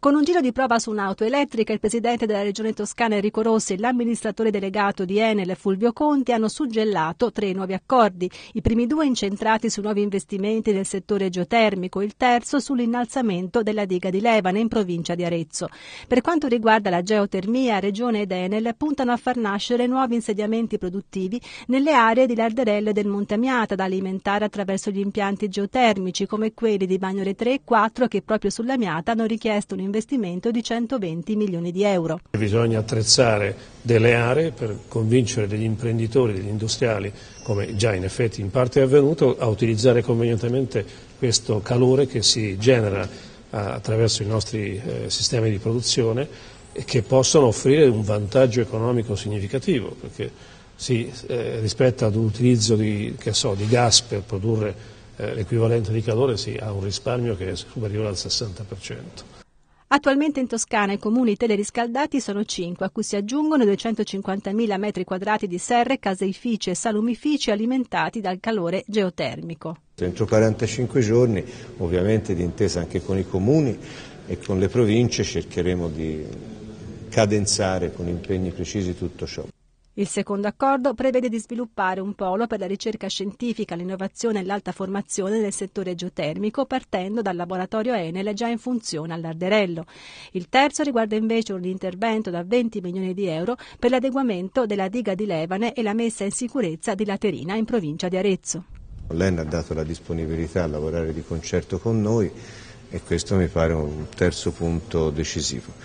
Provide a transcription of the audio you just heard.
Con un giro di prova su un'auto elettrica, il presidente della regione toscana Enrico Rossi e l'amministratore delegato di Enel Fulvio Conti hanno suggellato tre nuovi accordi, i primi due incentrati su nuovi investimenti nel settore geotermico, il terzo sull'innalzamento della diga di Levane in provincia di Arezzo. Per quanto riguarda la geotermia, regione ed Enel puntano a far nascere nuovi insediamenti produttivi nelle aree di Larderelle del Monte Amiata da alimentare attraverso gli impianti geotermici come quelli di Bagnore 3 e 4 che proprio sulla Miata hanno richiesto un investimento di 120 milioni di euro. Bisogna attrezzare delle aree per convincere degli imprenditori, degli industriali, come già in effetti in parte è avvenuto, a utilizzare convenientemente questo calore che si genera eh, attraverso i nostri eh, sistemi di produzione e che possono offrire un vantaggio economico significativo, perché si, eh, rispetto ad un utilizzo di, so, di gas per produrre l'equivalente di calore si ha un risparmio che è superiore al 60%. Attualmente in Toscana i comuni teleriscaldati sono 5, a cui si aggiungono 250.000 metri quadrati di serre, caseifici e salumifici alimentati dal calore geotermico. Entro 45 giorni, ovviamente d'intesa anche con i comuni e con le province, cercheremo di cadenzare con impegni precisi tutto ciò. Il secondo accordo prevede di sviluppare un polo per la ricerca scientifica, l'innovazione e l'alta formazione nel settore geotermico partendo dal laboratorio Enel già in funzione all'Arderello. Il terzo riguarda invece un intervento da 20 milioni di euro per l'adeguamento della diga di Levane e la messa in sicurezza di Laterina in provincia di Arezzo. L'ENA ha dato la disponibilità a lavorare di concerto con noi e questo mi pare un terzo punto decisivo.